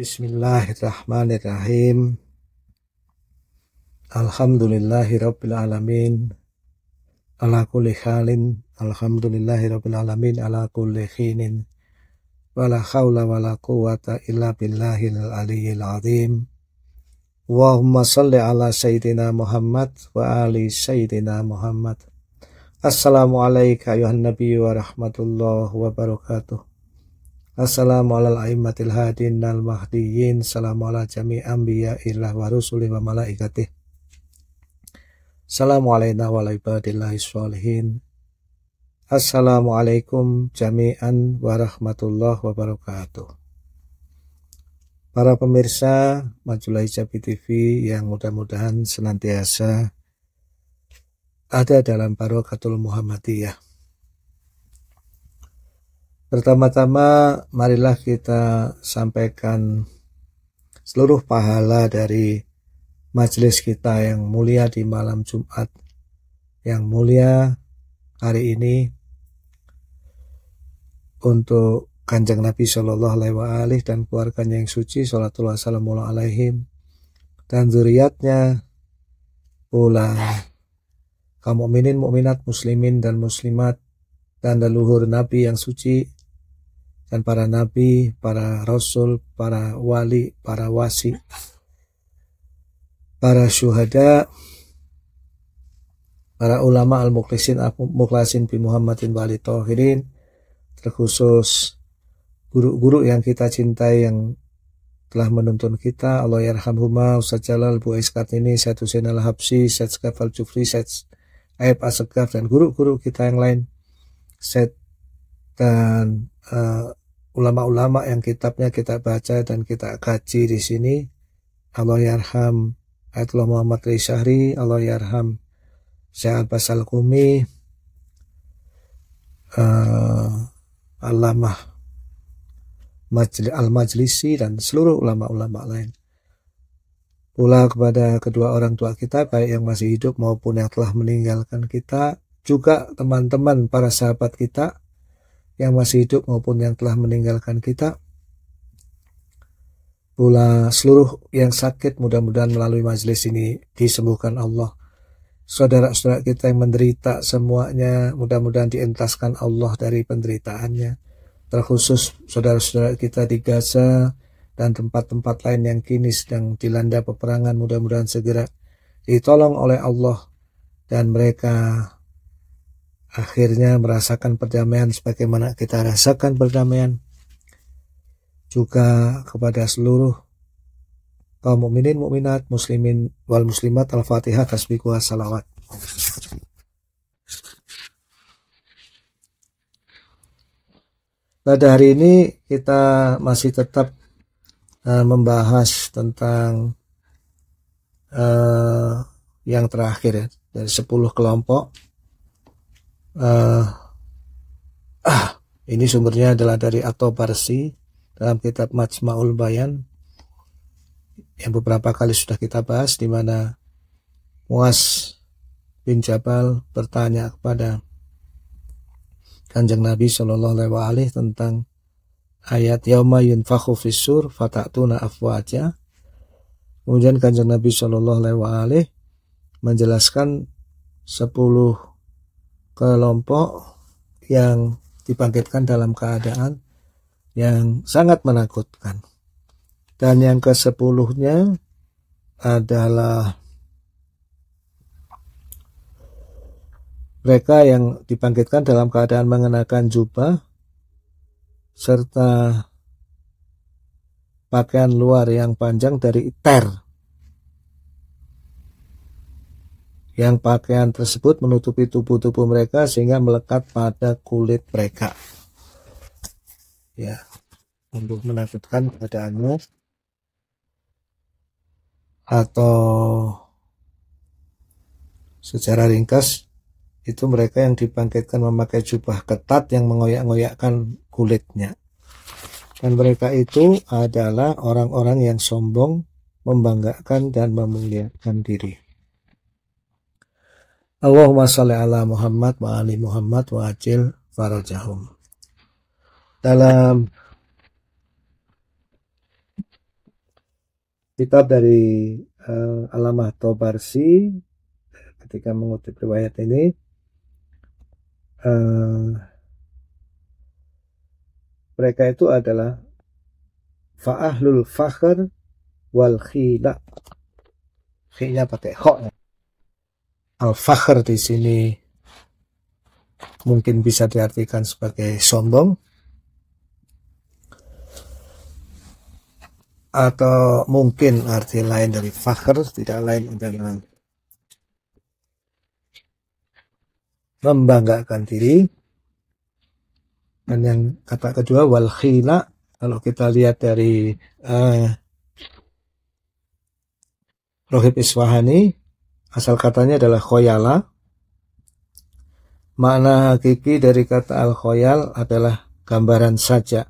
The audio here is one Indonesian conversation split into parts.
Bismillahirrahmanirrahim. Alhamdulillahi Ala kulli halin. Alhamdulillahi Ala kulli khinin. Wala khawla wala quwata illa billahil azim. salli ala Sayyidina Muhammad wa ali Sayyidina Muhammad. Assalamualaikum ayuhan Nabi wa rahmatullahi wa barakatuh. Assalamualaikum jami'an warahmatullahi wabarakatuh Para pemirsa majulai Hijabi TV yang mudah-mudahan senantiasa ada dalam barokatul Muhammadiyah Pertama-tama marilah kita sampaikan seluruh pahala dari majelis kita yang mulia di malam Jumat yang mulia hari ini untuk Kanjeng Nabi Shallallahu Alaihi Wasallam dan keluarganya yang suci salatul Salamualaikum Alaihim dan zuriatnya pula kaum mukminin mukminat muslimin dan muslimat dan leluhur Nabi yang suci dan para nabi, para rasul, para wali, para wasi, para syuhada, para ulama al muklisin al-mukhlasin bi Muhammadin wali tohirin, terkhusus guru-guru yang kita cintai yang telah menuntun kita Allah huma, Ustaz Jalal Bu Ais Kartini Syed Hussein Al-Habsi Syed Skaf Al-Jufri Syed Aib Asegaf dan guru-guru kita yang lain Syed dan eh, ulama-ulama yang kitabnya kita baca dan kita kaji di sini Allah yarham Ayatullah Muhammad Rizahri Allah yarham Syekh Basal Kumi uh, eh, Alamah Al-Majlisi dan seluruh ulama-ulama lain pula kepada kedua orang tua kita baik yang masih hidup maupun yang telah meninggalkan kita juga teman-teman para sahabat kita yang masih hidup maupun yang telah meninggalkan kita. Pula seluruh yang sakit mudah-mudahan melalui majelis ini disembuhkan Allah. Saudara-saudara kita yang menderita semuanya mudah-mudahan dientaskan Allah dari penderitaannya. Terkhusus saudara-saudara kita di Gaza dan tempat-tempat lain yang kini sedang dilanda peperangan mudah-mudahan segera ditolong oleh Allah dan mereka akhirnya merasakan perdamaian sebagaimana kita rasakan perdamaian juga kepada seluruh kaum mukminin mukminat muslimin wal muslimat al-fatihah tasbihu salawat pada hari ini kita masih tetap uh, membahas tentang uh, yang terakhir ya, dari 10 kelompok uh, ah, ini sumbernya adalah dari ato parsi dalam kitab Majma'ul Bayan yang beberapa kali sudah kita bahas di mana Muas bin Jabal bertanya kepada Kanjeng Nabi Shallallahu Alaihi Wasallam tentang ayat yauma yunfakhu fisur fatatuna afwaja. Kemudian Kanjeng Nabi Shallallahu Alaihi Wasallam menjelaskan 10 kelompok yang dibangkitkan dalam keadaan yang sangat menakutkan. Dan yang ke sepuluhnya adalah mereka yang dibangkitkan dalam keadaan mengenakan jubah serta pakaian luar yang panjang dari ter yang pakaian tersebut menutupi tubuh-tubuh mereka sehingga melekat pada kulit mereka. Ya, untuk menakutkan keadaannya atau secara ringkas itu mereka yang dibangkitkan memakai jubah ketat yang mengoyak-ngoyakkan kulitnya. Dan mereka itu adalah orang-orang yang sombong, membanggakan dan memuliakan diri. Allahumma salli ala Muhammad wa ali Muhammad wa ajil farajahum. Dalam kitab dari uh, Alamah Tobarsi ketika mengutip riwayat ini uh, mereka itu adalah fa'ahlul fakhr wal khila khila pakai kho al-fakhr di sini mungkin bisa diartikan sebagai sombong atau mungkin arti lain dari fakhr tidak lain adalah membanggakan diri dan yang kata kedua wal khila kalau kita lihat dari uh, Rohib Iswahani asal katanya adalah khoyala. Makna hakiki dari kata al-khoyal adalah gambaran saja.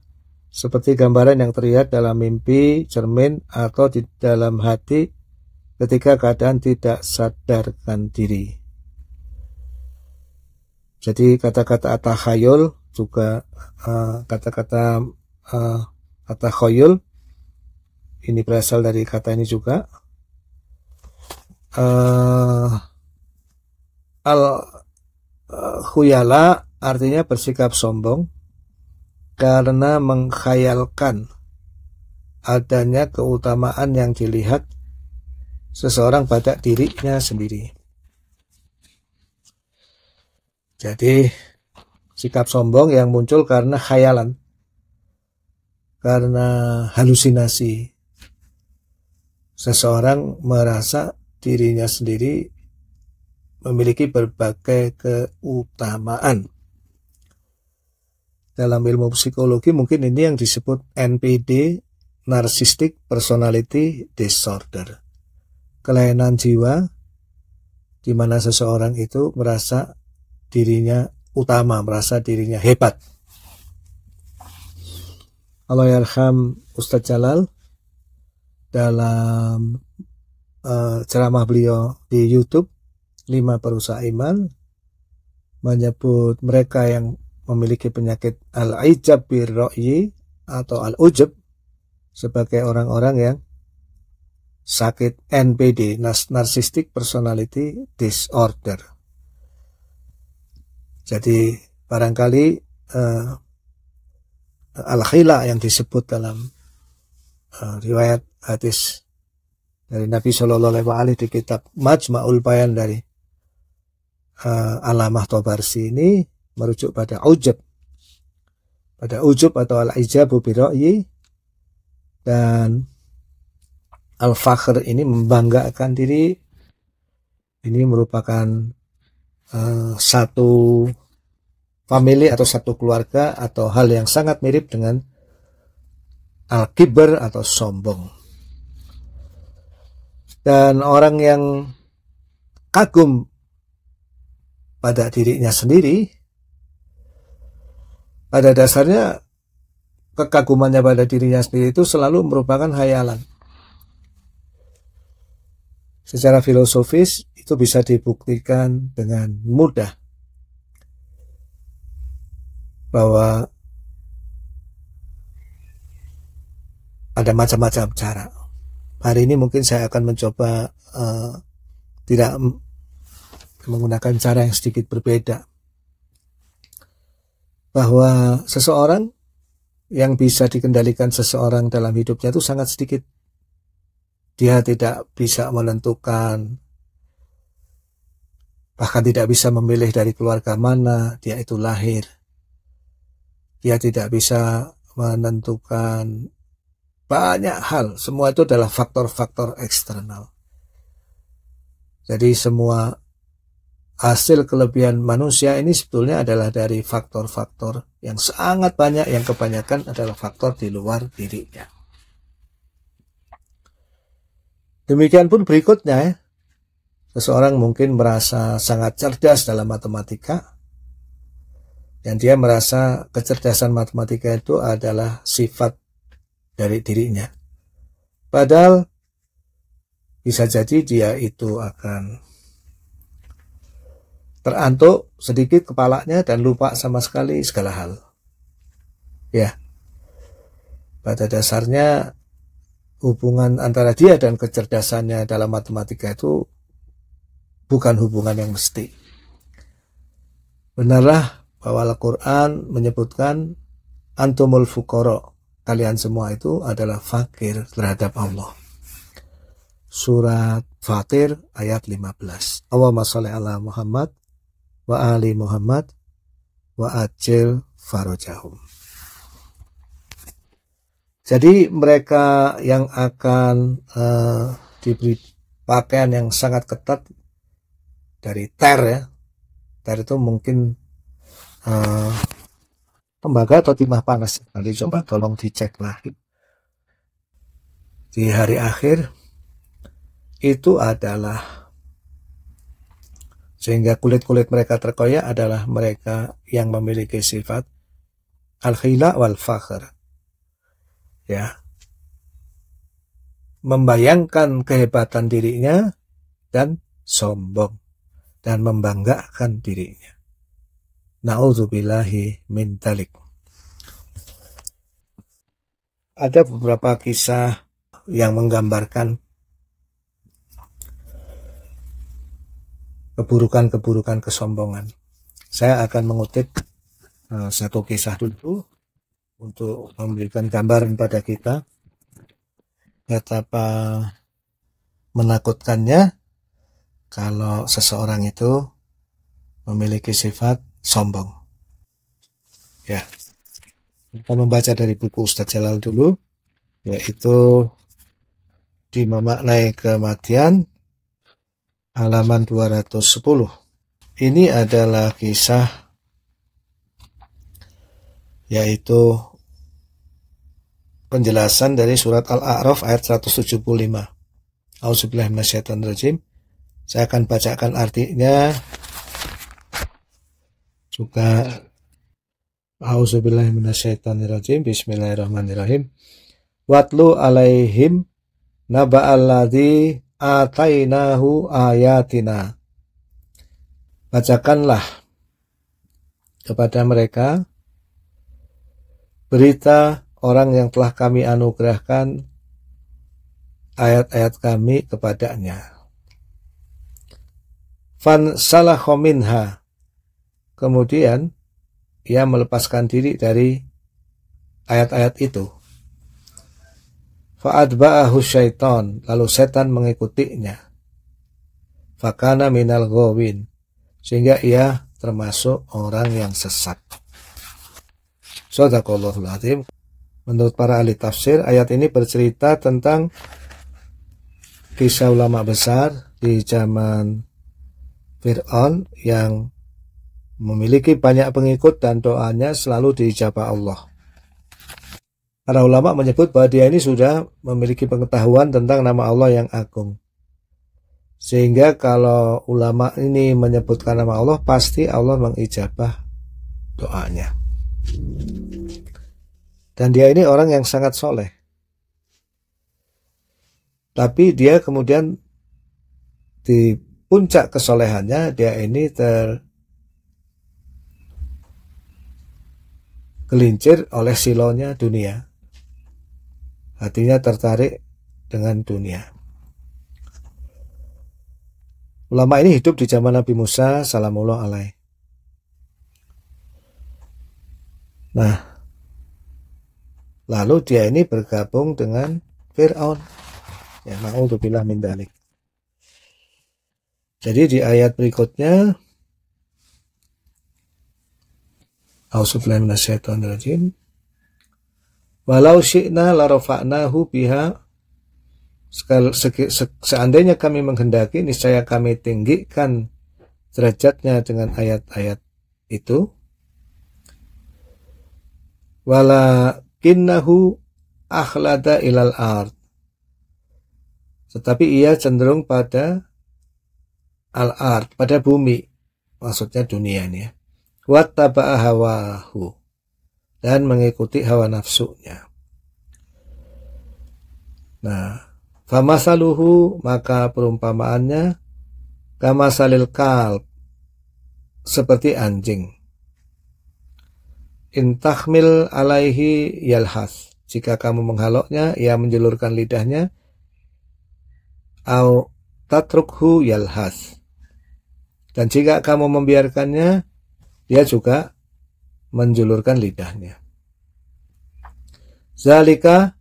Seperti gambaran yang terlihat dalam mimpi, cermin, atau di dalam hati ketika keadaan tidak sadarkan diri. Jadi kata-kata atahayul juga eh, kata-kata uh, eh, kata khoyul ini berasal dari kata ini juga uh, al eh, khuyala artinya bersikap sombong karena mengkhayalkan adanya keutamaan yang dilihat seseorang pada dirinya sendiri. Jadi sikap sombong yang muncul karena khayalan, karena halusinasi. Seseorang merasa dirinya sendiri memiliki berbagai keutamaan. Dalam ilmu psikologi mungkin ini yang disebut NPD, Narcissistic Personality Disorder. Kelainan jiwa di mana seseorang itu merasa dirinya utama, merasa dirinya hebat. Allah yarham Ustadz Jalal dalam Eh, ceramah beliau di YouTube lima perusahaan iman menyebut mereka yang memiliki penyakit al-ijab birro'yi atau al-ujab sebagai orang-orang yang sakit NPD narcissistic personality disorder. Jadi barangkali uh, al-khila yang disebut dalam uh, riwayat hadis dari Nabi Shallallahu Alaihi Wasallam di kitab Majma'ul Bayan dari uh, Alamah Tobarsi ini merujuk pada ujub pada ujub atau al-ijabu biro'yi dan al-fakhr ini membanggakan diri ini merupakan uh, satu family atau satu keluarga atau hal yang sangat mirip dengan al kibr atau sombong dan orang yang kagum pada dirinya sendiri pada dasarnya kekagumannya pada dirinya sendiri itu selalu merupakan hayalan secara filosofis itu bisa dibuktikan dengan mudah bahwa ada macam-macam cara hari ini mungkin saya akan mencoba uh, tidak menggunakan cara yang sedikit berbeda bahwa seseorang yang bisa dikendalikan seseorang dalam hidupnya itu sangat sedikit dia tidak bisa menentukan bahkan tidak bisa memilih dari keluarga mana dia itu lahir dia tidak bisa menentukan banyak hal, semua itu adalah faktor-faktor eksternal. Jadi semua hasil kelebihan manusia ini sebetulnya adalah dari faktor-faktor yang sangat banyak yang kebanyakan adalah faktor di luar dirinya. Demikian pun berikutnya ya. Seseorang mungkin merasa sangat cerdas dalam matematika dan dia merasa kecerdasan matematika itu adalah sifat dari dirinya. Padahal bisa jadi dia itu akan terantuk sedikit kepalanya dan lupa sama sekali segala hal. Ya, pada dasarnya hubungan antara dia dan kecerdasannya dalam matematika itu bukan hubungan yang mesti. Benarlah bahwa Al-Quran menyebutkan antumul fukoro kalian semua itu adalah fakir terhadap Allah. Surat Fatir ayat 15. Allahumma sholli ala Muhammad wa ali Muhammad wa ajil farojahum. Jadi mereka yang akan uh, diberi pakaian yang sangat ketat dari ter ya. Ter itu mungkin uh, tembaga atau timah panas nanti coba tolong dicek lah di hari akhir itu adalah sehingga kulit-kulit mereka terkoyak adalah mereka yang memiliki sifat al-khila wal fakhr ya membayangkan kehebatan dirinya dan sombong dan membanggakan dirinya Na'udzubillahi min talik. Ada beberapa kisah yang menggambarkan keburukan-keburukan kesombongan. Saya akan mengutip eh, satu kisah dulu untuk memberikan gambaran pada kita betapa menakutkannya kalau seseorang itu memiliki sifat sombong. Ya. Kita membaca dari buku Ustadz Jalal dulu, yaitu di memaknai kematian halaman 210. Ini adalah kisah yaitu penjelasan dari surat Al-A'raf ayat 175. minasyaitonirrajim. Saya akan bacakan artinya suka minasyaitonirrajim Bismillahirrahmanirrahim Watlu alaihim naba'alladzi atainahu ayatina Bacakanlah kepada mereka berita orang yang telah kami anugerahkan ayat-ayat kami kepadanya. Fan salahominha kemudian ia melepaskan diri dari ayat-ayat itu. Fa'adba'ahu syaiton, lalu setan mengikutinya. Fakana minal gowin, sehingga ia termasuk orang yang sesat. Sadaqallahul azim. Menurut para ahli tafsir, ayat ini bercerita tentang kisah ulama besar di zaman Fir'aun yang memiliki banyak pengikut dan doanya selalu diijabah Allah. Para ulama menyebut bahwa dia ini sudah memiliki pengetahuan tentang nama Allah yang agung. Sehingga kalau ulama ini menyebutkan nama Allah, pasti Allah mengijabah doanya. Dan dia ini orang yang sangat soleh. Tapi dia kemudian di puncak kesolehannya, dia ini ter gelincir oleh silonya dunia. Hatinya tertarik dengan dunia. Ulama ini hidup di zaman Nabi Musa salamullah alaih. Nah, lalu dia ini bergabung dengan Fir'aun. Ya, ma'udzubillah min dalik. Jadi di ayat berikutnya Auzubillahiminasyaitonirrajim. Walau syi'na larafa'nahu biha seandainya kami menghendaki niscaya kami tinggikan derajatnya dengan ayat-ayat itu wala kinnahu akhlada ilal ard tetapi ia cenderung pada al ard pada bumi maksudnya dunia ini ya wattaba'a hawahu dan mengikuti hawa nafsunya. Nah, famasaluhu maka perumpamaannya kamasalil kalb seperti anjing. Intahmil alaihi yalhas. Jika kamu menghaloknya, ia menjelurkan lidahnya. Au tatrukhu yalhas. Dan jika kamu membiarkannya, dia juga menjulurkan lidahnya. Zalika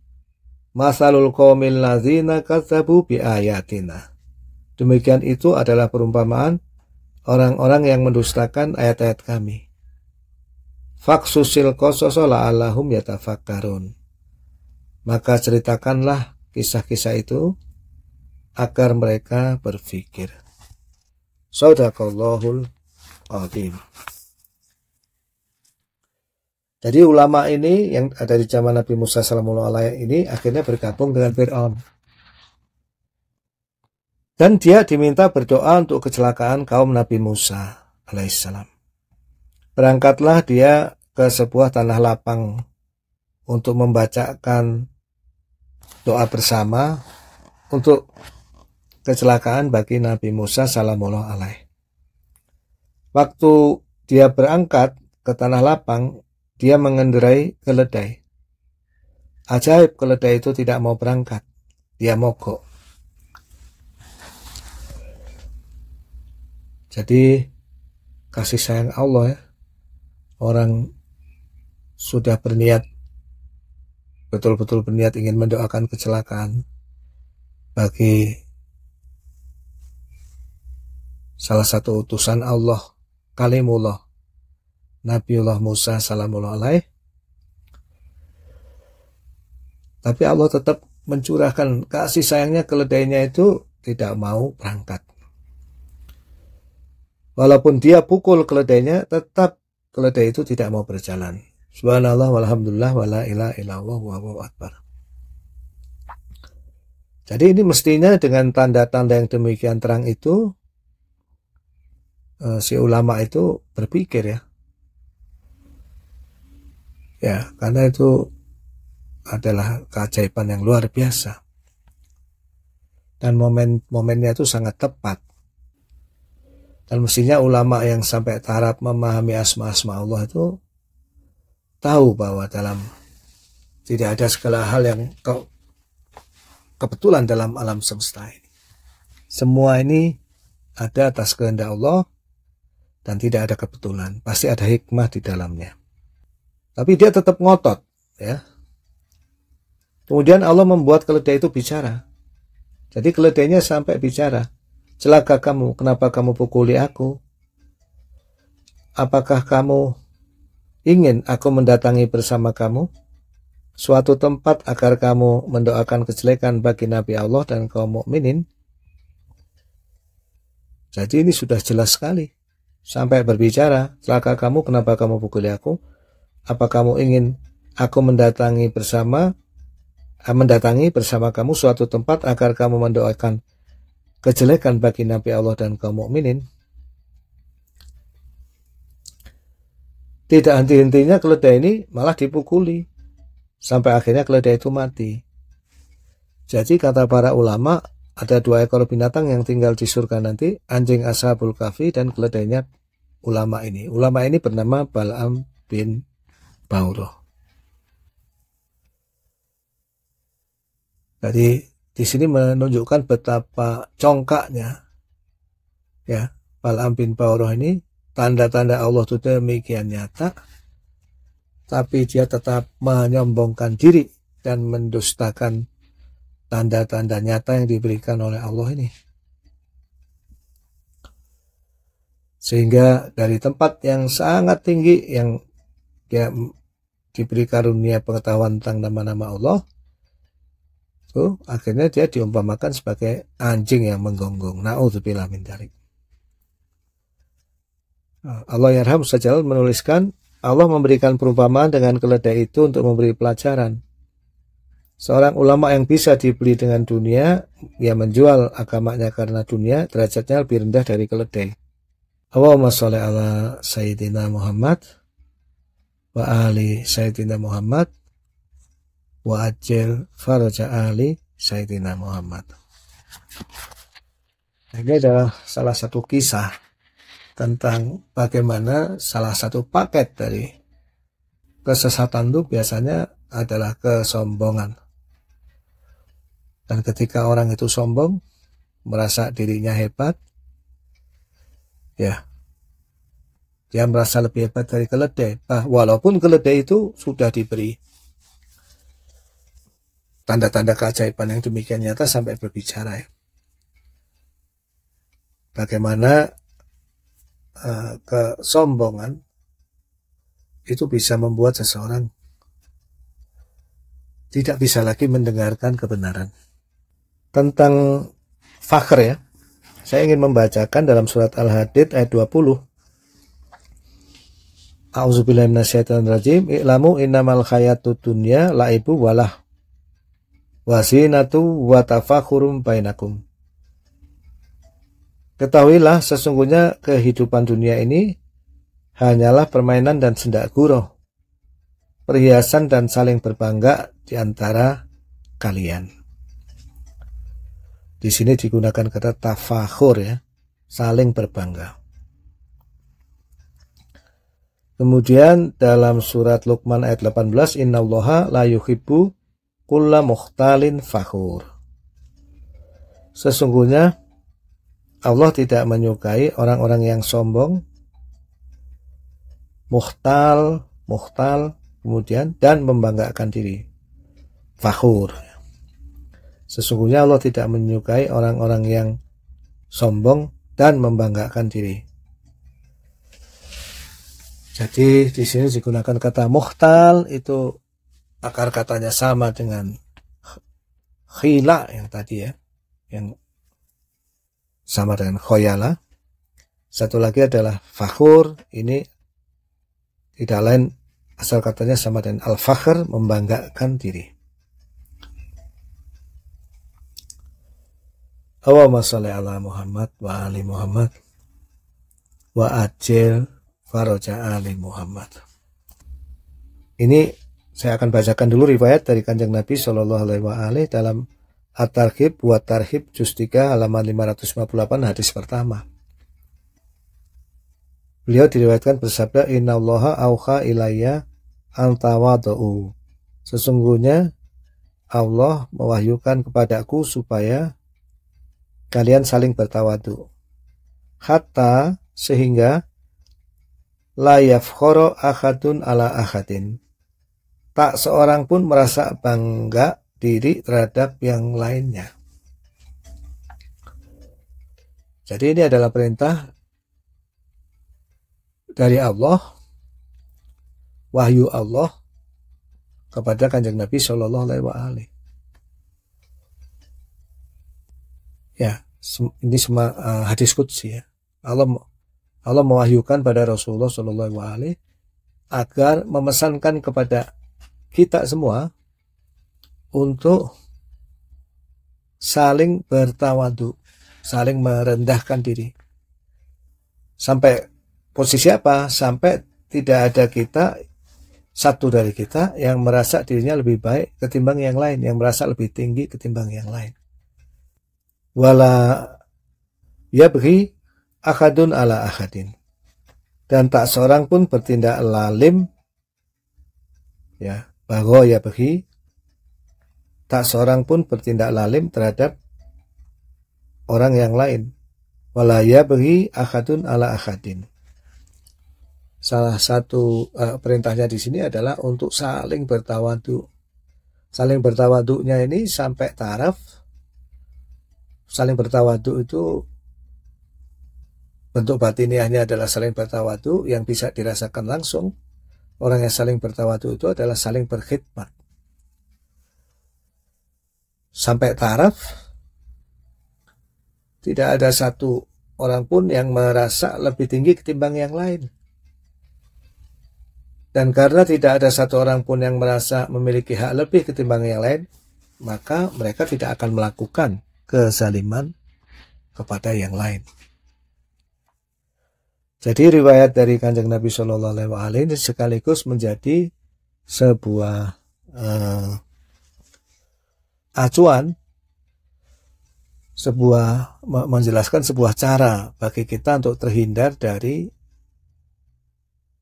masalul qaumil ladzina kadzabu bi ayatina. Demikian itu adalah perumpamaan orang-orang yang mendustakan ayat-ayat kami. Faksusil qasasa la'allahum yatafakkarun. Maka ceritakanlah kisah-kisah itu agar mereka berpikir. Sadaqallahul azim. Jadi ulama ini yang ada di zaman Nabi Musa Salamullah Alaihi ini akhirnya bergabung dengan Fir'aun. Dan dia diminta berdoa untuk kecelakaan kaum Nabi Musa alaihissalam. Berangkatlah dia ke sebuah tanah lapang untuk membacakan doa bersama untuk kecelakaan bagi Nabi Musa Salamullah Alaihi. Waktu dia berangkat ke tanah lapang, dia mengendarai keledai. Ajaib keledai itu tidak mau berangkat. Dia mogok. Jadi kasih sayang Allah ya. Orang sudah berniat betul-betul berniat ingin mendoakan kecelakaan bagi salah satu utusan Allah kalimullah Nabiullah Musa salamullah alaih. Tapi Allah tetap mencurahkan kasih sayangnya keledainya itu tidak mau berangkat. Walaupun dia pukul keledainya, tetap keledai itu tidak mau berjalan. Subhanallah walhamdulillah wala ilaha illallah wa akbar. Jadi ini mestinya dengan tanda-tanda yang demikian terang itu eh, si ulama itu berpikir ya Ya, karena itu adalah keajaiban yang luar biasa. Dan momen-momennya itu sangat tepat. Dan mestinya ulama yang sampai taraf memahami asma-asma Allah itu tahu bahwa dalam tidak ada segala hal yang ke, kebetulan dalam alam semesta ini. Semua ini ada atas kehendak Allah dan tidak ada kebetulan. Pasti ada hikmah di dalamnya. Tapi dia tetap ngotot, ya. Kemudian Allah membuat keledai itu bicara. Jadi keledainya sampai bicara. Celaka kamu, kenapa kamu pukuli aku? Apakah kamu ingin aku mendatangi bersama kamu? Suatu tempat agar kamu mendoakan kejelekan bagi Nabi Allah dan kaum mukminin. Jadi ini sudah jelas sekali. Sampai berbicara, celaka kamu, kenapa kamu pukuli aku? Apa kamu ingin aku mendatangi bersama ah, mendatangi bersama kamu suatu tempat agar kamu mendoakan kejelekan bagi Nabi Allah dan kaum mukminin? Tidak henti-hentinya keledai ini malah dipukuli sampai akhirnya keledai itu mati. Jadi kata para ulama ada dua ekor binatang yang tinggal di surga nanti, anjing ashabul kafi dan keledainya ulama ini. Ulama ini bernama Balam bin Paulo. Jadi di sini menunjukkan betapa congkaknya ya Balaam bin Paulo ini tanda-tanda Allah itu demikian nyata tapi dia tetap menyombongkan diri dan mendustakan tanda-tanda nyata yang diberikan oleh Allah ini sehingga dari tempat yang sangat tinggi yang dia diberi karunia pengetahuan tentang nama-nama Allah itu akhirnya dia diumpamakan sebagai anjing yang menggonggong naudzubillah min dalik eh, Allah Yarham sajal menuliskan Allah memberikan perumpamaan dengan keledai itu untuk memberi pelajaran. Seorang ulama yang bisa dibeli dengan dunia, ia menjual agamanya karena dunia, derajatnya lebih rendah dari keledai. Allahumma sholli ala Sayyidina Muhammad wa ali Sayyidina Muhammad wa ajil faraja ali Sayyidina Muhammad. Ini adalah salah satu kisah tentang bagaimana salah satu paket dari kesesatan itu biasanya adalah kesombongan. Dan ketika orang itu sombong, merasa dirinya hebat, ya dia merasa lebih hebat dari keledai. Nah, walaupun keledai itu sudah diberi tanda-tanda keajaiban yang demikian nyata sampai berbicara ya. Bagaimana uh, kesombongan itu bisa membuat seseorang tidak bisa lagi mendengarkan kebenaran. Tentang fakir ya, saya ingin membacakan dalam surat Al-Hadid ayat 20. A'udzubillahi minasyaitonirrajim. I'lamu innamal hayatud dunya laibu walah wasinatu wa tafakhurum bainakum. Ketahuilah sesungguhnya kehidupan dunia ini hanyalah permainan dan sendak gurau, perhiasan dan saling berbangga di antara kalian. Di sini digunakan kata tafakhur ya, saling berbangga. Kemudian dalam surat Luqman ayat 18, Innallaha la yuhibbu kulla muhtalin fakhur. Sesungguhnya Allah tidak menyukai orang-orang yang sombong, muhtal, muhtal, kemudian dan membanggakan diri. Fakhur. Sesungguhnya Allah tidak menyukai orang-orang yang sombong dan membanggakan diri. Jadi di sini digunakan kata muhtal itu akar katanya sama dengan khila yang tadi ya, yang sama dengan khoyala. Satu lagi adalah fakhur, ini tidak lain asal katanya sama dengan al-fakhr, membanggakan diri. Allahumma sholli ala Muhammad wa ali Muhammad wa ajil faroja ali Muhammad. Ini saya akan bacakan dulu riwayat dari Kanjeng Nabi Shallallahu alaihi wasallam dalam at tarhib buat Tarhib juz 3 halaman 558 hadis pertama. Beliau diriwayatkan bersabda innallaha auha ilayya antawadu. Sesungguhnya Allah mewahyukan kepadaku supaya kalian saling bertawadu. Hatta sehingga La yafkhoro ahadun ala ahadin. Tak seorang pun merasa bangga diri terhadap yang lainnya. Jadi ini adalah perintah dari Allah, wahyu Allah kepada kanjeng Nabi Shallallahu Alaihi Ya, ini semua eh, hadis kudsi ya. Allah Allah mewahyukan pada Rasulullah Shallallahu Alaihi agar memesankan kepada kita semua untuk saling bertawadu, saling merendahkan diri. Sampai posisi apa? Sampai tidak ada kita satu dari kita yang merasa dirinya lebih baik ketimbang yang lain, yang merasa lebih tinggi ketimbang yang lain. Wala beri ahadun ala ahadin. Dan tak seorang pun bertindak lalim ya, bahwa ya bagi tak seorang pun bertindak lalim terhadap orang yang lain. Walaya bagi ahadun ala ahadin. Salah satu uh, perintahnya di sini adalah untuk saling bertawadu. Saling bertawaduknya ini sampai taraf. Saling bertawadu itu Bentuk batiniahnya adalah saling bertawatu yang bisa dirasakan langsung. Orang yang saling bertawatu itu adalah saling berkhidmat. Sampai taraf, tidak ada satu orang pun yang merasa lebih tinggi ketimbang yang lain. Dan karena tidak ada satu orang pun yang merasa memiliki hak lebih ketimbang yang lain, maka mereka tidak akan melakukan kezaliman kepada yang lain. Jadi riwayat dari Kanjeng Nabi Shallallahu Alaihi Wasallam ini sekaligus menjadi sebuah uh, acuan, sebuah menjelaskan sebuah cara bagi kita untuk terhindar dari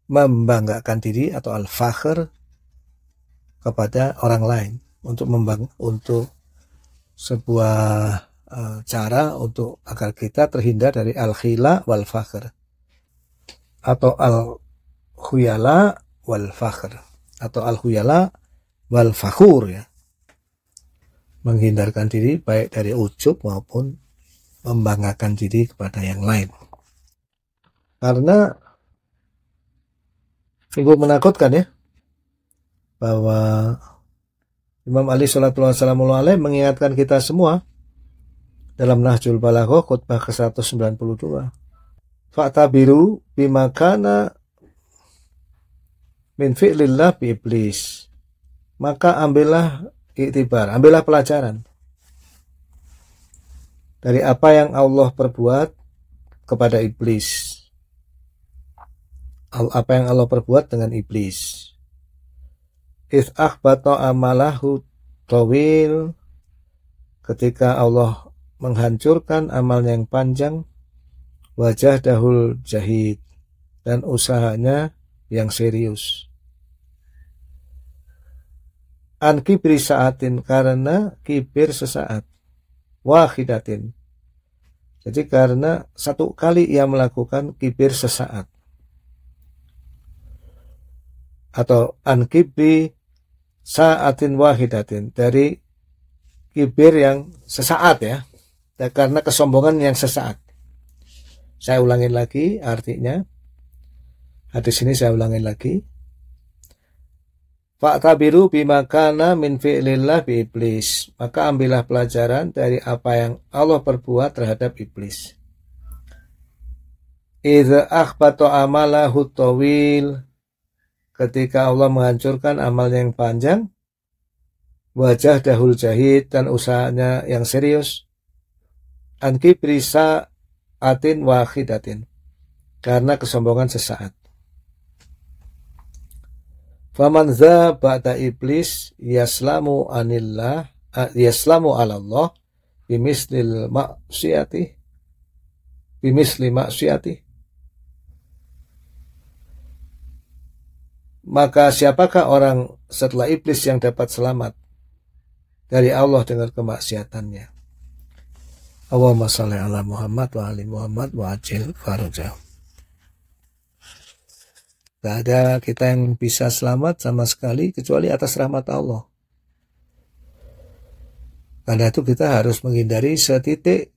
membanggakan diri atau al-fakhr kepada orang lain untuk membang untuk sebuah uh, cara untuk agar kita terhindar dari al-khila wal fakhr atau al khuyala wal fakhr atau al khuyala wal fakhur ya menghindarkan diri baik dari ujub maupun membanggakan diri kepada yang lain karena sungguh menakutkan ya bahwa Imam Ali Shallallahu Alaihi mengingatkan kita semua dalam Nahjul Balaghah khutbah ke-192 Fa'tabiru biru, kana min fi'lillah bi iblis. Maka ambillah iktibar, ambillah pelajaran dari apa yang Allah perbuat kepada iblis. Apa yang Allah perbuat dengan iblis. Ith akhbato amalahu tawil ketika Allah menghancurkan amalnya yang panjang wajah dahul jahit dan usahanya yang serius. An kibri saatin karena kibir sesaat wahidatin. Jadi karena satu kali ia melakukan kibir sesaat atau an kibri saatin wahidatin dari kibir yang sesaat ya, karena kesombongan yang sesaat. Saya ulangin lagi artinya. Hadis ini saya ulangin lagi. Pak Kabiru bimakana min fi'lillah bi iblis. Maka ambillah pelajaran dari apa yang Allah perbuat terhadap iblis. Idza akhbata amalahu tawil. Ketika Allah menghancurkan amal yang panjang. Wajah dahul jahid dan usahanya yang serius. Anki perisa atin wahidatin karena kesombongan sesaat. Faman ba'da iblis yaslamu anillah yaslamu alallah bimislil maksiati bimisli maksiati Maka siapakah orang setelah iblis yang dapat selamat dari Allah dengan kemaksiatannya? Allahumma salli ala Muhammad wa ali Muhammad wa ajil faraja. Tidak ada kita yang bisa selamat sama sekali kecuali atas rahmat Allah. Karena itu kita harus menghindari setitik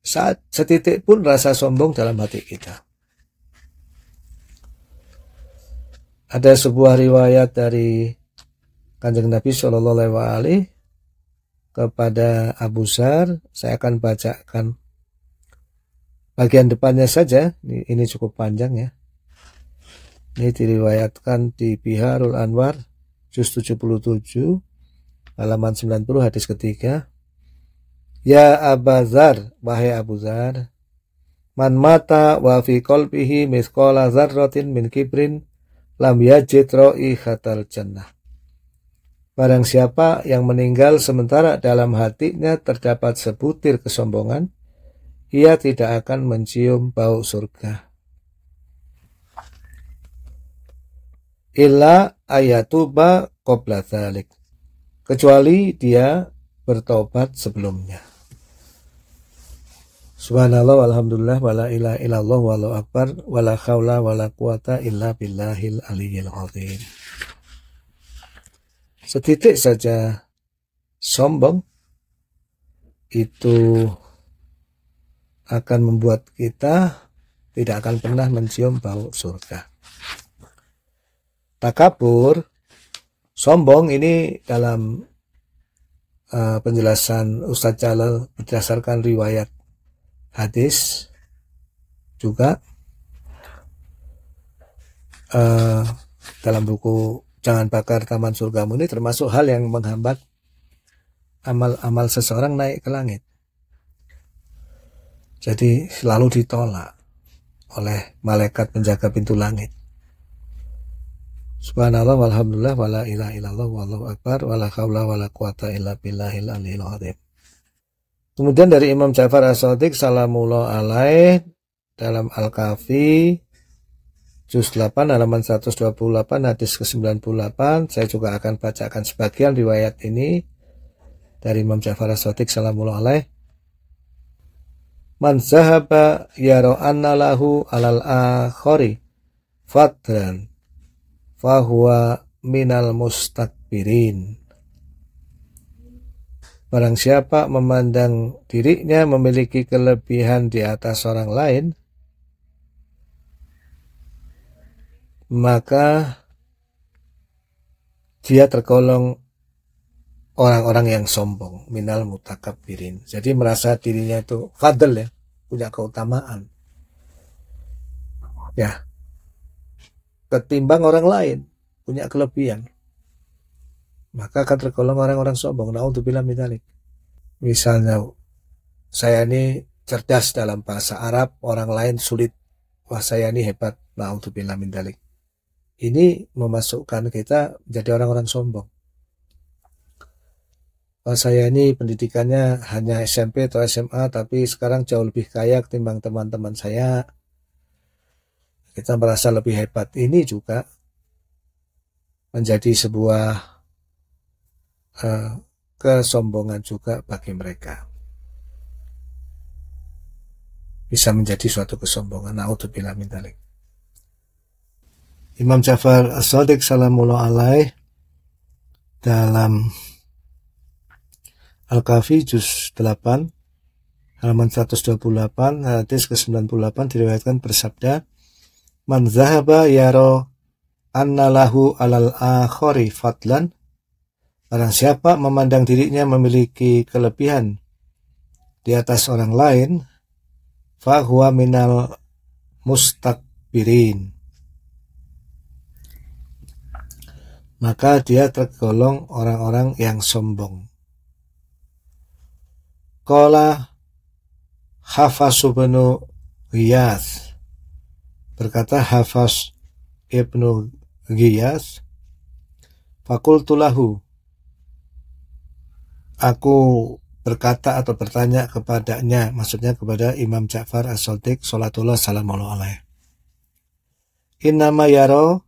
saat setitik pun rasa sombong dalam hati kita. Ada sebuah riwayat dari Kanjeng Nabi Shallallahu Alaihi kepada Abu Sar, saya akan bacakan bagian depannya saja. Ini, cukup panjang ya. Ini diriwayatkan di Biharul Anwar, juz 77, halaman 90, hadis ketiga. Ya Abu Abazar, wahai Abu Zar, man mata wa fi qalbihi mithqala dzarratin min kibrin lam yajid ra'i khatal jannah. Barang siapa yang meninggal sementara dalam hatinya terdapat sebutir kesombongan, ia tidak akan mencium bau surga. Illa ayatuba qobla thalik. Kecuali dia bertobat sebelumnya. Subhanallah walhamdulillah wala ilaha illallah wallahu akbar wala haula wala quwata illa billahil aliyyil azim setitik saja sombong itu akan membuat kita tidak akan pernah mencium bau surga. Takabur, sombong ini dalam uh, penjelasan Ustadz Jalal berdasarkan riwayat hadis juga uh, dalam buku jangan bakar taman surgamu ini termasuk hal yang menghambat amal-amal seseorang naik ke langit. Jadi selalu ditolak oleh malaikat penjaga pintu langit. Subhanallah walhamdulillah wala ilaha illallah wallahu akbar wala haula wala quwata illa billahil aliyil azim. Kemudian dari Imam Ja'far as sadiq salamullah alaih dalam Al-Kafi Juz 8 halaman 128 hadis ke-98 saya juga akan bacakan sebagian riwayat ini dari Imam Ja'far As-Shadiq alaih Man zahaba yaro anna lahu alal akhari fadran fahuwa minal mustakbirin Barang siapa memandang dirinya memiliki kelebihan di atas orang lain, maka dia tergolong orang-orang yang sombong minal mutakabirin jadi merasa dirinya itu fadl ya punya keutamaan ya ketimbang orang lain punya kelebihan maka akan tergolong orang-orang sombong naudzubillah minalik misalnya saya ini cerdas dalam bahasa Arab orang lain sulit wah saya ini hebat naudzubillah minalik ini memasukkan kita jadi orang-orang sombong. Oh, saya ini pendidikannya hanya SMP atau SMA, tapi sekarang jauh lebih kaya ketimbang teman-teman saya. Kita merasa lebih hebat. Ini juga menjadi sebuah uh, kesombongan juga bagi mereka. Bisa menjadi suatu kesombongan. Nah, untuk bilang Imam Ja'far As-Sadiq salamullah alaih dalam Al-Kafi juz 8 halaman 128 hadis ke-98 diriwayatkan bersabda Man zahaba yaro anna lahu alal akhari fadlan Barang siapa memandang dirinya memiliki kelebihan di atas orang lain fahuwa minal mustakbirin maka dia tergolong orang-orang yang sombong. Kola Hafas ibnu berkata Hafas ibnu Ghiyath Fakultulahu Aku berkata atau bertanya kepadanya maksudnya kepada Imam Ja'far As-Sadiq salatullah salamullahi alaihi Innama yaro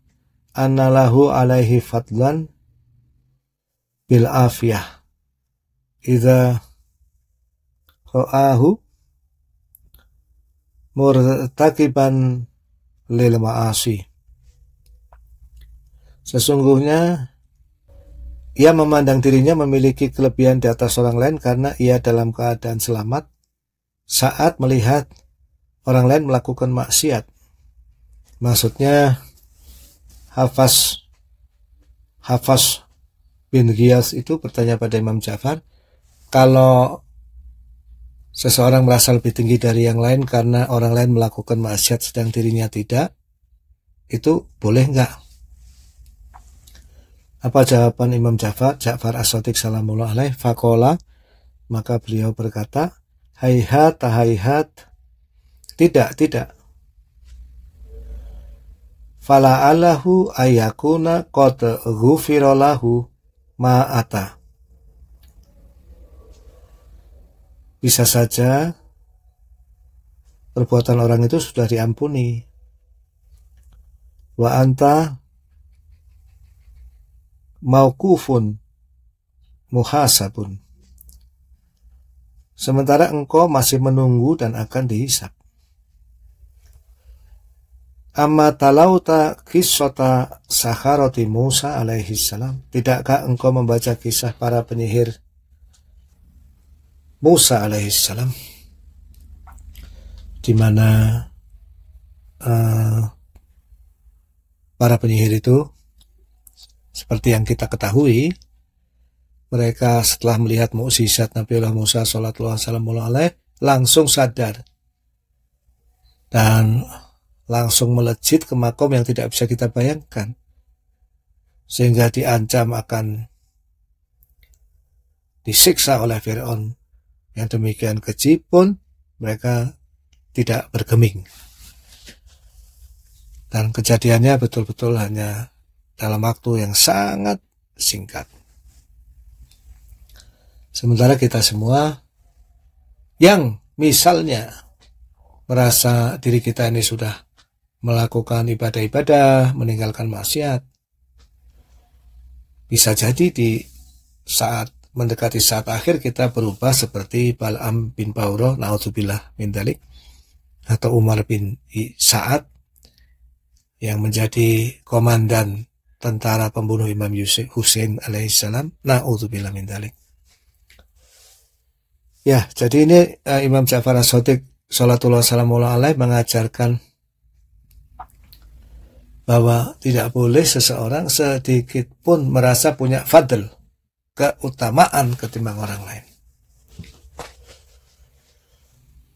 annalahu alaihi fadlan bil afiyah idza ra'ahu murtakiban lil ma'asi sesungguhnya ia memandang dirinya memiliki kelebihan di atas orang lain karena ia dalam keadaan selamat saat melihat orang lain melakukan maksiat maksudnya Hafas Hafas bin Ghiyas itu bertanya pada Imam Ja'far kalau seseorang merasa lebih tinggi dari yang lain karena orang lain melakukan maksiat sedang dirinya tidak itu boleh nggak? Apa jawaban Imam Ja'far? Ja'far As-Sadiq salamullah alaih fakola maka beliau berkata hayhat tahayhat tidak tidak fala Allahu ayakuna qad ghufira ma ata. Bisa saja perbuatan orang itu sudah diampuni. Wa anta kufun muhasabun. Sementara engkau masih menunggu dan akan dihisap. Amma talauta kisota saharoti Musa alaihi salam. Tidakkah engkau membaca kisah para penyihir Musa alaihi salam? Di mana uh, para penyihir itu seperti yang kita ketahui mereka setelah melihat mukjizat Nabiullah Musa sallallahu alaihi langsung sadar dan langsung melejit ke makom yang tidak bisa kita bayangkan sehingga diancam akan disiksa oleh Fir'aun yang demikian keji pun mereka tidak bergeming dan kejadiannya betul-betul hanya dalam waktu yang sangat singkat sementara kita semua yang misalnya merasa diri kita ini sudah melakukan ibadah-ibadah, meninggalkan maksiat. Bisa jadi di saat mendekati saat akhir kita berubah seperti Bal'am bin Bauro, naudzubillah bin dalik, atau Umar bin Sa'ad yang menjadi komandan tentara pembunuh Imam Yusuf Hussein alaihissalam, naudzubillah bin dalik. Ya, jadi ini uh, Imam Ja'far As-Sadiq Salatullah alaih mengajarkan bahwa tidak boleh seseorang sedikit pun merasa punya fadl keutamaan ketimbang orang lain.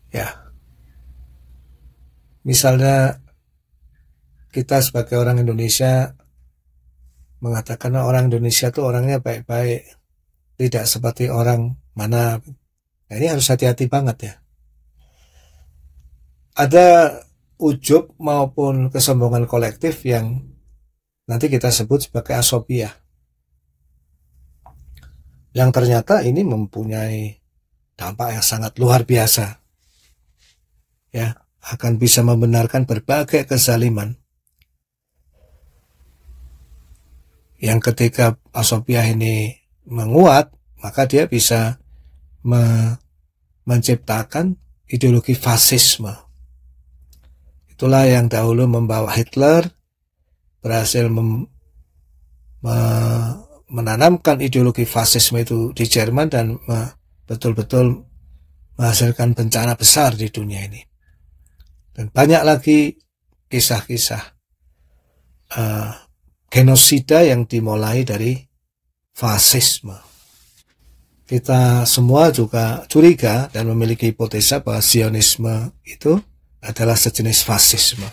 Ya. Misalnya kita sebagai orang Indonesia mengatakan orang Indonesia tuh orangnya baik-baik, tidak seperti orang mana. Nah, ini harus hati-hati banget ya. Ada ujub maupun kesombongan kolektif yang nanti kita sebut sebagai asopia Yang ternyata ini mempunyai dampak yang sangat luar biasa. Ya, akan bisa membenarkan berbagai kezaliman. Yang ketika asopia ini menguat, maka dia bisa me menciptakan ideologi fasisme Itulah yang dahulu membawa Hitler berhasil mem, me, menanamkan ideologi fasisme itu di Jerman dan betul-betul menghasilkan bencana besar di dunia ini. Dan banyak lagi kisah-kisah uh, genosida yang dimulai dari fasisme. Kita semua juga curiga dan memiliki hipotesa bahwa Sionisme itu adalah sejenis fasisme.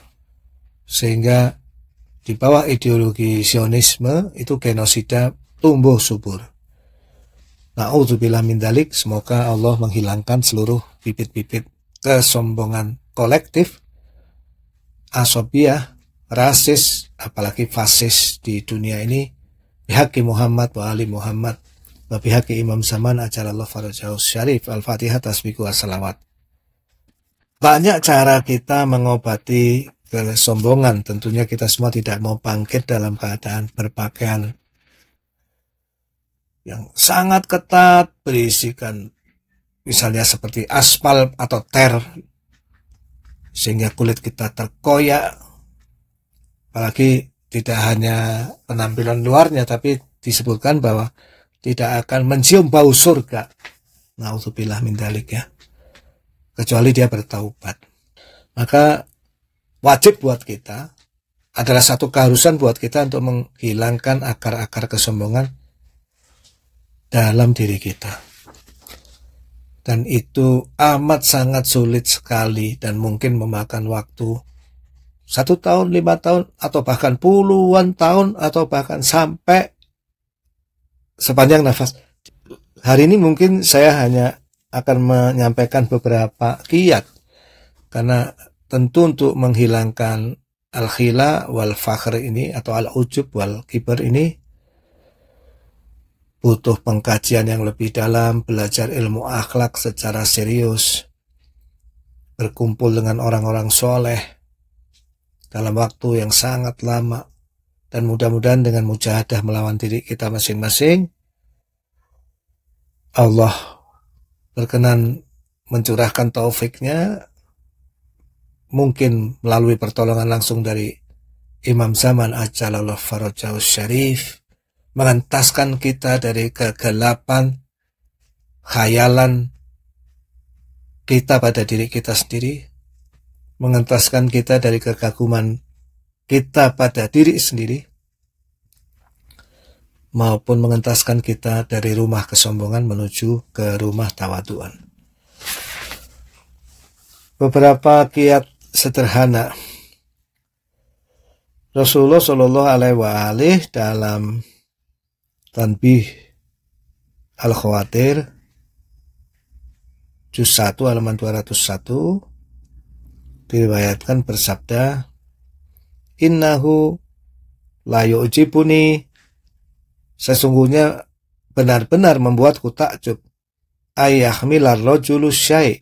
Sehingga di bawah ideologi sionisme itu genosida tumbuh subur. Na'udzubillah min dalik, semoga Allah menghilangkan seluruh bibit-bibit kesombongan kolektif, asobiah, rasis, apalagi fasis di dunia ini, bihaki Muhammad wa Ali Muhammad, wa bihaki Imam Zaman ajalallah Farajahus syarif, al-fatihah tasbiku wassalawat. Banyak cara kita mengobati kesombongan. Tentunya kita semua tidak mau bangkit dalam keadaan berpakaian yang sangat ketat, berisikan misalnya seperti aspal atau ter, sehingga kulit kita terkoyak. Apalagi tidak hanya penampilan luarnya, tapi disebutkan bahwa tidak akan mencium bau surga. Nauzubillah min mindalik ya kecuali dia bertaubat. Maka wajib buat kita adalah satu keharusan buat kita untuk menghilangkan akar-akar kesombongan dalam diri kita. Dan itu amat sangat sulit sekali dan mungkin memakan waktu satu tahun, lima tahun, atau bahkan puluhan tahun, atau bahkan sampai sepanjang nafas. Hari ini mungkin saya hanya akan menyampaikan beberapa kiat karena tentu untuk menghilangkan al-khila wal fakhr ini atau al-ujub wal kibar ini butuh pengkajian yang lebih dalam, belajar ilmu akhlak secara serius, berkumpul dengan orang-orang soleh dalam waktu yang sangat lama, dan mudah-mudahan dengan mujahadah melawan diri kita masing-masing, Allah berkenan mencurahkan taufiknya mungkin melalui pertolongan langsung dari Imam Zaman Ajalallah Farajau Syarif mengentaskan kita dari kegelapan khayalan kita pada diri kita sendiri mengentaskan kita dari kekaguman kita pada diri sendiri maupun mengentaskan kita dari rumah kesombongan menuju ke rumah tawaduan. Beberapa kiat sederhana Rasulullah Shallallahu Alaihi Wasallam dalam tanbih al khawatir juz 1 halaman 201 diriwayatkan bersabda innahu la yu'jibuni Sesungguhnya benar-benar membuatku takjub. milar rojulu syai.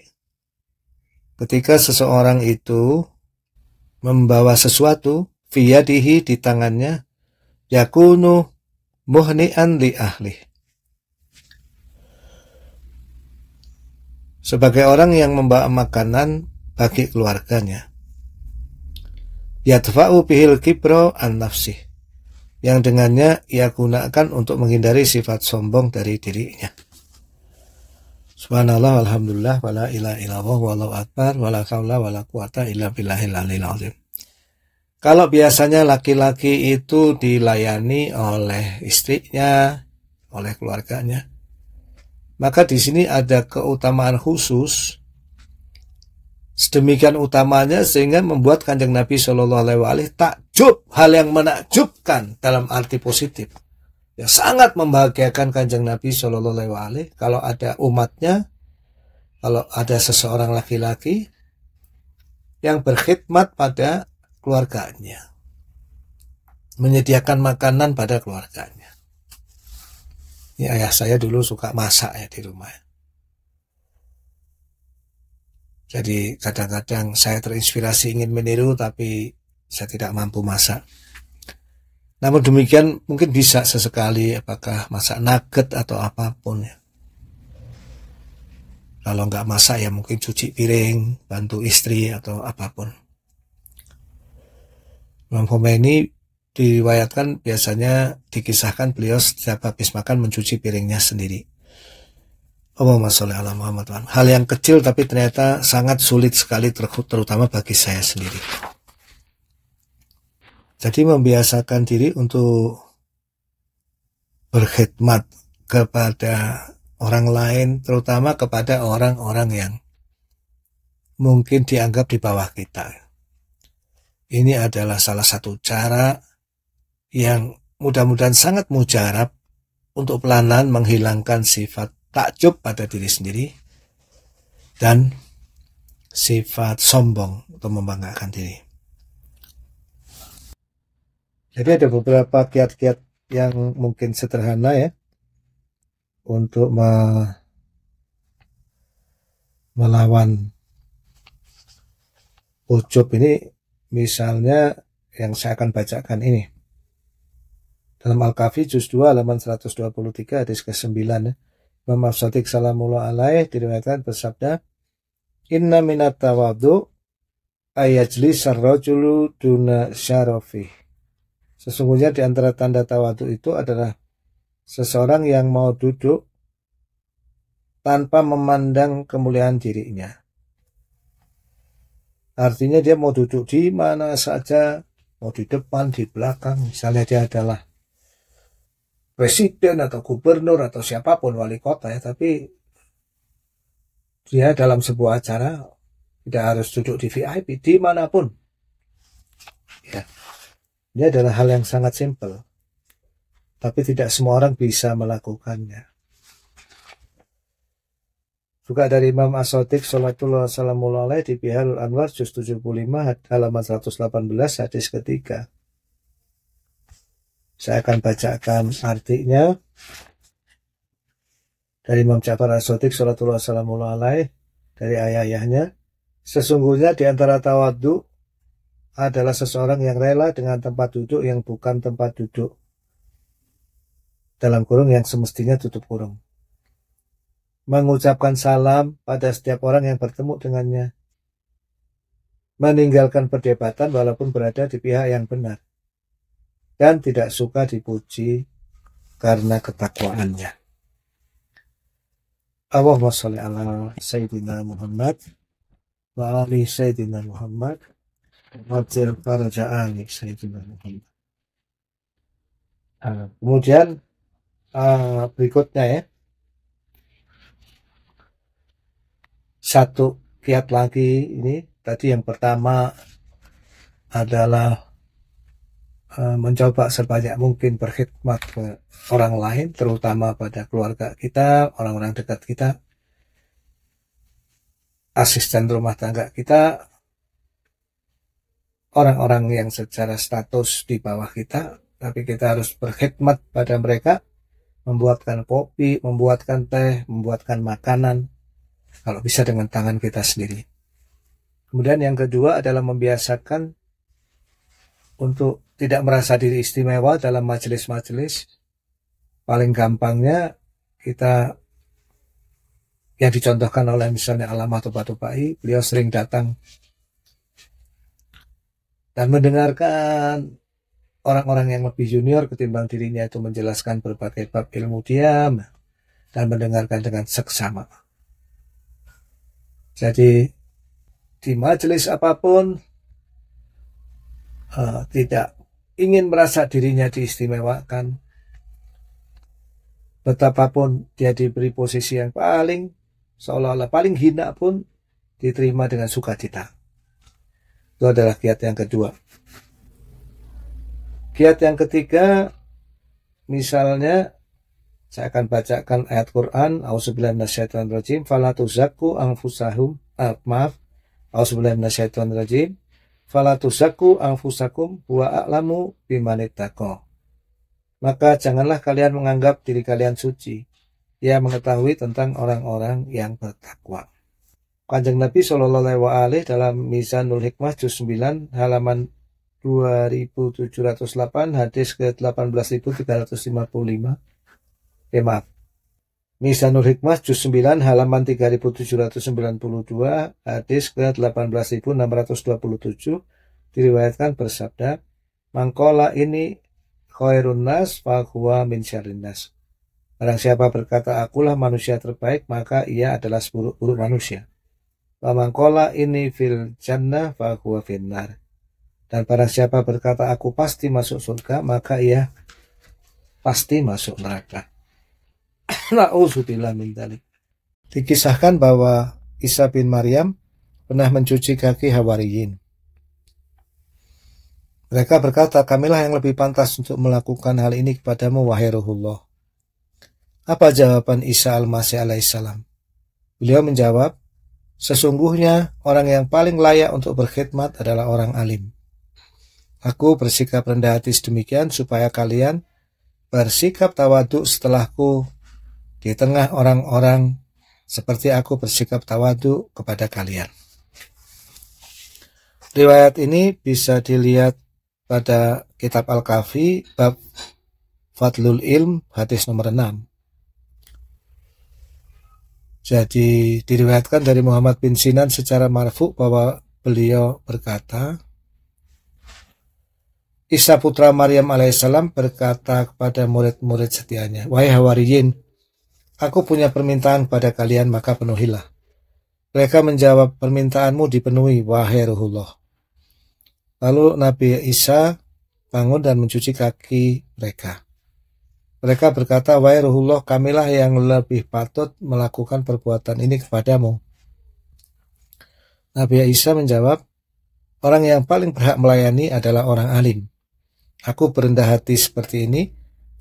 Ketika seseorang itu membawa sesuatu fiyadihi di tangannya, yakunu muhni'an li ahli. Sebagai orang yang membawa makanan bagi keluarganya. Yatfa'u bihil kibro an nafsih yang dengannya ia gunakan untuk menghindari sifat sombong dari dirinya. Subhanallah Alhamdulillah, wala ilaha illallah wallahu akbar wala haula wala kuwata, illa billahi lalil azim. Kalau biasanya laki-laki itu dilayani oleh istrinya, oleh keluarganya, maka di sini ada keutamaan khusus sedemikian utamanya sehingga membuat kanjeng Nabi Shallallahu Alaihi Wasallam takjub hal yang menakjubkan dalam arti positif yang sangat membahagiakan kanjeng Nabi Shallallahu Alaihi Wasallam kalau ada umatnya kalau ada seseorang laki-laki yang berkhidmat pada keluarganya menyediakan makanan pada keluarganya ini ayah saya dulu suka masak ya di rumah Jadi kadang-kadang saya terinspirasi ingin meniru tapi saya tidak mampu masak. Namun demikian mungkin bisa sesekali apakah masak nugget atau apapun ya. Kalau nggak masak ya mungkin cuci piring, bantu istri atau apapun. Imam Khomeini diriwayatkan biasanya dikisahkan beliau setiap habis makan mencuci piringnya sendiri. Allahumma sholli ala Muhammad Hal yang kecil tapi ternyata sangat sulit sekali terutama bagi saya sendiri. Jadi membiasakan diri untuk berkhidmat kepada orang lain, terutama kepada orang-orang yang mungkin dianggap di bawah kita. Ini adalah salah satu cara yang mudah-mudahan sangat mujarab untuk pelan-pelan menghilangkan sifat takjub pada diri sendiri dan sifat sombong atau membanggakan diri. Jadi ada beberapa kiat-kiat yang mungkin sederhana ya untuk me melawan ujub ini misalnya yang saya akan bacakan ini. Dalam Al-Kahfi juz 2 halaman 123 hadis ke-9 ya. Imam sadiq salamullah alaih diriwayatkan bersabda, "Inna minat tawadu ayajli sarrojulu duna syarofi Sesungguhnya di antara tanda tawadu itu adalah seseorang yang mau duduk tanpa memandang kemuliaan dirinya. Artinya dia mau duduk di mana saja, mau di depan, di belakang, misalnya dia adalah presiden atau gubernur atau siapapun wali kota ya tapi dia dalam sebuah acara tidak harus duduk di VIP dimanapun ya ini adalah hal yang sangat simpel tapi tidak semua orang bisa melakukannya juga dari Imam Asotik Salatullah Salamullah di Bihalul Anwar Juz 75 halaman 118 hadis ketiga saya akan bacakan artinya dari Imam Ja'far As-Sotik Salatullah Salamu dari ayah-ayahnya. Sesungguhnya di antara tawadu adalah seseorang yang rela dengan tempat duduk yang bukan tempat duduk. Dalam kurung yang semestinya tutup kurung. Mengucapkan salam pada setiap orang yang bertemu dengannya. Meninggalkan perdebatan walaupun berada di pihak yang benar dan tidak suka dipuji karena ketakwaannya. Allahumma sholli ala sayyidina Muhammad wa ali sayyidina Muhammad wa faraja ali sayyidina Muhammad. Uh, kemudian uh, berikutnya ya satu kiat lagi ini tadi yang pertama adalah Eh, mencoba sebanyak mungkin berkhidmat ke orang lain, terutama pada keluarga kita, orang-orang dekat kita, asisten rumah tangga kita, orang-orang yang secara status di bawah kita, tapi kita harus berkhidmat pada mereka, membuatkan kopi, membuatkan teh, membuatkan makanan, kalau bisa dengan tangan kita sendiri. Kemudian yang kedua adalah membiasakan untuk tidak merasa diri istimewa dalam majelis-majelis, paling gampangnya kita yang dicontohkan oleh misalnya Alamah Tubai, beliau sering datang dan mendengarkan orang-orang yang lebih junior ketimbang dirinya itu menjelaskan berbagai bab ilmu diam dan mendengarkan dengan seksama. Jadi di majelis apapun uh, tidak ingin merasa dirinya diistimewakan. Betapapun dia diberi posisi yang paling seolah-olah paling hina pun diterima dengan sukacita. Itu adalah kiat yang kedua. Kiat yang ketiga, misalnya saya akan bacakan ayat Quran, auzubillahi minasyaitonirrajim, fala tuzakku anfusahum, ah, maaf, auzubillahi rajim fala anfusakum wa a'lamu bimanitako. Maka janganlah kalian menganggap diri kalian suci. Ia mengetahui tentang orang-orang yang bertakwa. Kanjeng Nabi Shallallahu Alaihi dalam Mizanul Hikmah juz 9 halaman 2708 hadis ke 18355 eh maaf Misanul Hikmah juz 9 halaman 3792 hadis ke 18627 diriwayatkan bersabda mangkola ini khairun nas fahuwa min syarin nas Barang siapa berkata akulah manusia terbaik maka ia adalah seburuk-buruk manusia mangkola ini fil jannah fahuwa finnar. Dan barang siapa berkata aku pasti masuk surga, maka ia pasti masuk neraka. Dikisahkan bahwa Isa bin Maryam pernah mencuci kaki Hawariyin. Mereka berkata, kamilah yang lebih pantas untuk melakukan hal ini kepadamu, wahai Ruhullah. Apa jawaban Isa al-Masih alaihissalam? Beliau menjawab, sesungguhnya orang yang paling layak untuk berkhidmat adalah orang alim. Aku bersikap rendah hati sedemikian supaya kalian bersikap tawaduk setelahku di tengah orang-orang seperti aku bersikap tawadu kepada kalian. Riwayat ini bisa dilihat pada kitab Al-Kafi bab Fadlul Ilm hadis nomor 6. Jadi diriwayatkan dari Muhammad bin Sinan secara marfu bahwa beliau berkata, Isa putra Maryam alaihissalam berkata kepada murid-murid setianya, Wahai Hawariyin, Aku punya permintaan pada kalian, maka penuhilah. Mereka menjawab, permintaanmu dipenuhi, wahai Ruhullah. Lalu Nabi Isa bangun dan mencuci kaki mereka. Mereka berkata, wahai Ruhullah, kamilah yang lebih patut melakukan perbuatan ini kepadamu. Nabi Isa menjawab, orang yang paling berhak melayani adalah orang alim. Aku berendah hati seperti ini,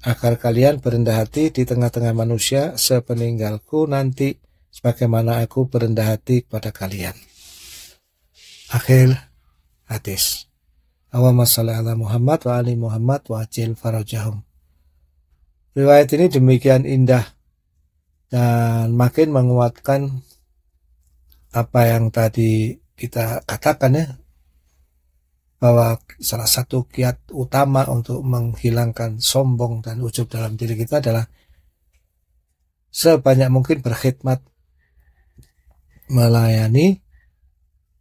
agar kalian berendah hati di tengah-tengah manusia sepeninggalku nanti sebagaimana aku berendah hati kepada kalian. Akhir hadis. Allahumma salli ala Muhammad wa ali Muhammad wa ajil farajahum. Riwayat ini demikian indah dan makin menguatkan apa yang tadi kita katakan ya bahwa salah satu kiat utama untuk menghilangkan sombong dan ujub dalam diri kita adalah sebanyak mungkin berkhidmat melayani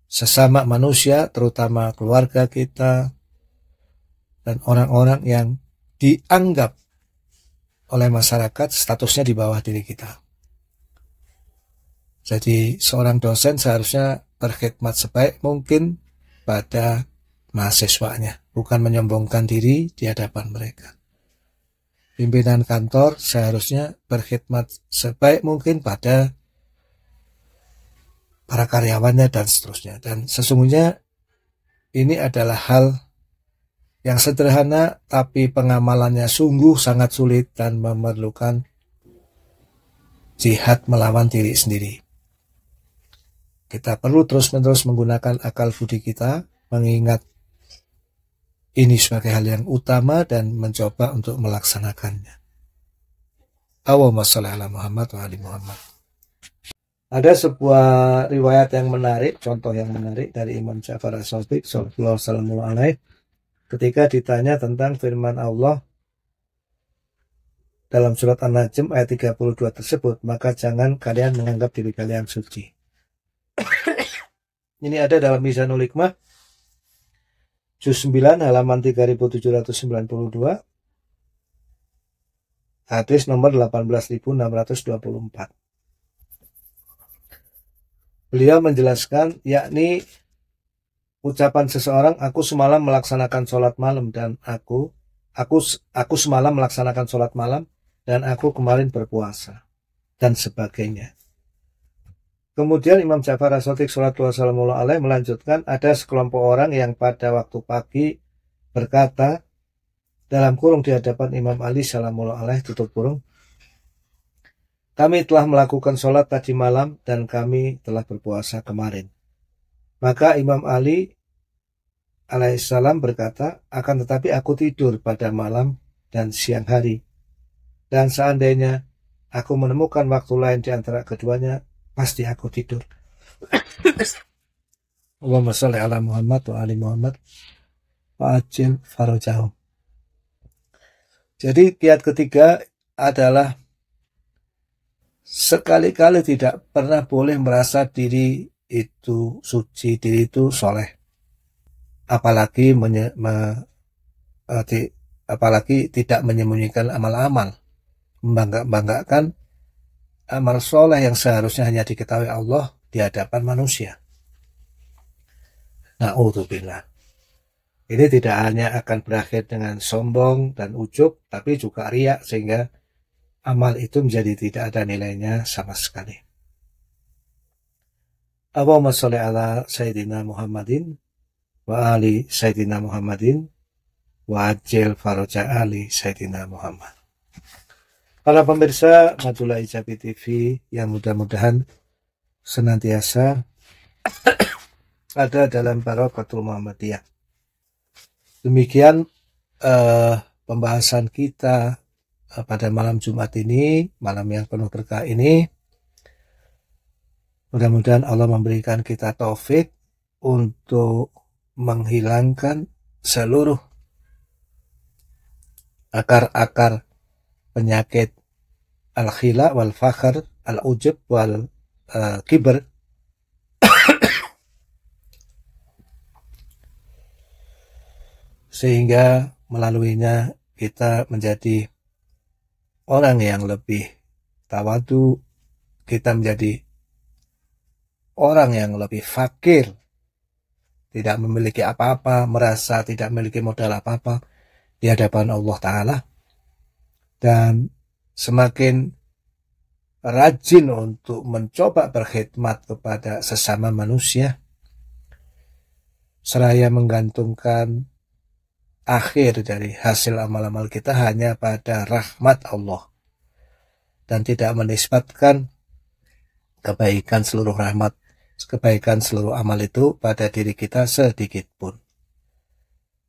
sesama manusia, terutama keluarga kita dan orang-orang yang dianggap oleh masyarakat statusnya di bawah diri kita. Jadi seorang dosen seharusnya berkhidmat sebaik mungkin pada mahasiswanya, bukan menyombongkan diri di hadapan mereka. Pimpinan kantor seharusnya berkhidmat sebaik mungkin pada para karyawannya dan seterusnya. Dan sesungguhnya ini adalah hal yang sederhana tapi pengamalannya sungguh sangat sulit dan memerlukan jihad melawan diri sendiri. Kita perlu terus-menerus menggunakan akal budi kita, mengingat ini sebagai hal yang utama dan mencoba untuk melaksanakannya. Allahumma sholli ala Muhammad wa ali Muhammad. Ada sebuah riwayat yang menarik, contoh yang menarik dari Imam Ja'far As-Shadiq sallallahu alaihi ketika ditanya tentang firman Allah dalam surat An-Najm ayat 32 tersebut, maka jangan kalian menganggap diri kalian suci. Ini ada dalam Mizanul Hikmah juz 9 halaman 3792 hadis nomor 18624 Beliau menjelaskan yakni ucapan seseorang aku semalam melaksanakan sholat malam dan aku aku aku semalam melaksanakan sholat malam dan aku kemarin berpuasa dan sebagainya. Kemudian Imam Ja'far as Salatu Sallallahu Alaihi melanjutkan ada sekelompok orang yang pada waktu pagi berkata dalam kurung di hadapan Imam Ali Sallallahu Alaihi tutup kurung kami telah melakukan sholat tadi malam dan kami telah berpuasa kemarin. Maka Imam Ali alaihissalam berkata, akan tetapi aku tidur pada malam dan siang hari. Dan seandainya aku menemukan waktu lain di antara keduanya, pasti aku tidur Allahumma sholli ala Muhammad wa ali Muhammad wa ajil farojahum jadi kiat ketiga adalah sekali-kali tidak pernah boleh merasa diri itu suci, diri itu soleh. Apalagi menye, me, eh, apalagi tidak menyembunyikan amal-amal, membanggakan amal soleh yang seharusnya hanya diketahui Allah di hadapan manusia. Na'udzubillah. Ini tidak hanya akan berakhir dengan sombong dan ujub, tapi juga riak sehingga amal itu menjadi tidak ada nilainya sama sekali. Allahumma sholli ala Sayyidina Muhammadin wa ali Sayyidina Muhammadin wa ajil faraja ali Sayyidina Muhammad. Para pemirsa Madula Ijabi TV yang mudah-mudahan senantiasa ada dalam Barokatul Muhammadiyah. Demikian eh, pembahasan kita eh, pada malam Jumat ini, malam yang penuh berkah ini. Mudah-mudahan Allah memberikan kita taufik untuk menghilangkan seluruh akar-akar penyakit al-khila wal fakhr al-ujub wal uh, eh, kiber sehingga melaluinya kita menjadi orang yang lebih tawadu kita menjadi orang yang lebih fakir tidak memiliki apa-apa merasa tidak memiliki modal apa-apa di hadapan Allah taala dan semakin rajin untuk mencoba berkhidmat kepada sesama manusia, seraya menggantungkan akhir dari hasil amal-amal kita hanya pada rahmat Allah dan tidak menisbatkan kebaikan seluruh rahmat, kebaikan seluruh amal itu pada diri kita sedikit pun.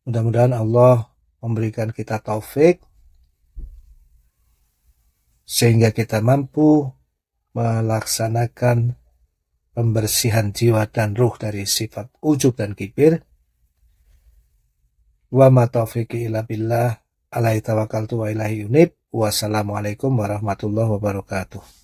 Mudah-mudahan Allah memberikan kita taufik sehingga kita mampu melaksanakan pembersihan jiwa dan ruh dari sifat ujub dan kibir. Wa ma taufiqi illa billah alaihi tawakkaltu wa ilahi unib. Wassalamualaikum warahmatullahi wabarakatuh.